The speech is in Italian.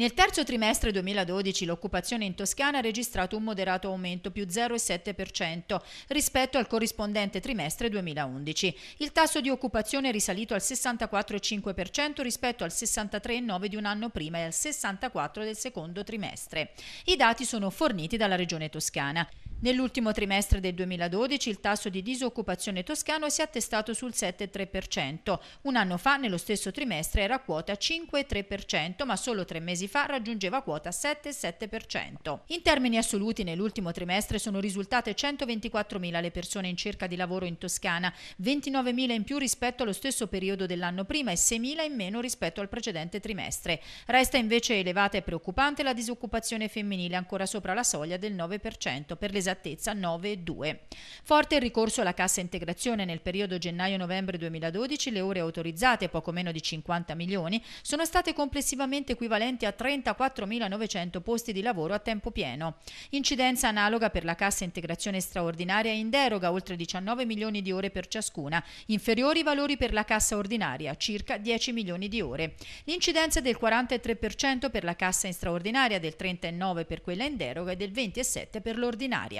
Nel terzo trimestre 2012 l'occupazione in Toscana ha registrato un moderato aumento più 0,7% rispetto al corrispondente trimestre 2011. Il tasso di occupazione è risalito al 64,5% rispetto al 63,9% di un anno prima e al 64% del secondo trimestre. I dati sono forniti dalla Regione Toscana. Nell'ultimo trimestre del 2012 il tasso di disoccupazione toscano si è attestato sul 7,3%. Un anno fa, nello stesso trimestre, era quota 5,3%, ma solo tre mesi fa raggiungeva quota 7,7%. In termini assoluti, nell'ultimo trimestre sono risultate 124.000 le persone in cerca di lavoro in Toscana, 29.000 in più rispetto allo stesso periodo dell'anno prima e 6.000 in meno rispetto al precedente trimestre. Resta invece elevata e preoccupante la disoccupazione femminile, ancora sopra la soglia del 9%. Per l'esame esattezza 9,2. Forte il ricorso alla cassa integrazione nel periodo gennaio-novembre 2012, le ore autorizzate, poco meno di 50 milioni, sono state complessivamente equivalenti a 34.900 posti di lavoro a tempo pieno. Incidenza analoga per la cassa integrazione straordinaria in deroga, oltre 19 milioni di ore per ciascuna, inferiori valori per la cassa ordinaria, circa 10 milioni di ore. L'incidenza del 43% per la cassa in straordinaria, del 39% per quella in deroga e del 27% per l'ordinaria.